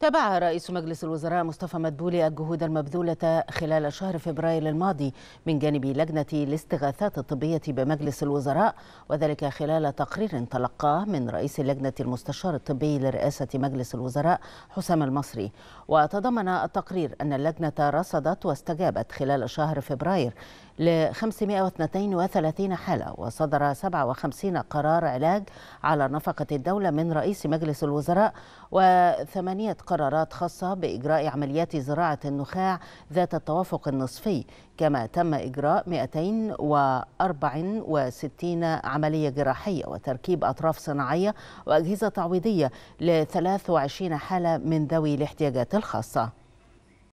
تابع رئيس مجلس الوزراء مصطفى مدبولي الجهود المبذولة خلال شهر فبراير الماضي من جانب لجنة الاستغاثات الطبية بمجلس الوزراء وذلك خلال تقرير تلقاه من رئيس اللجنه المستشار الطبي لرئاسة مجلس الوزراء حسام المصري وتضمن التقرير أن اللجنة رصدت واستجابت خلال شهر فبراير ل 532 حالة وصدر 57 قرار علاج على نفقة الدولة من رئيس مجلس الوزراء وثمانية قرارات خاصة بإجراء عمليات زراعة النخاع ذات التوافق النصفي كما تم إجراء 264 عملية جراحية وتركيب أطراف صناعية وأجهزة تعويضية ل 23 حالة من ذوي الاحتياجات الخاصة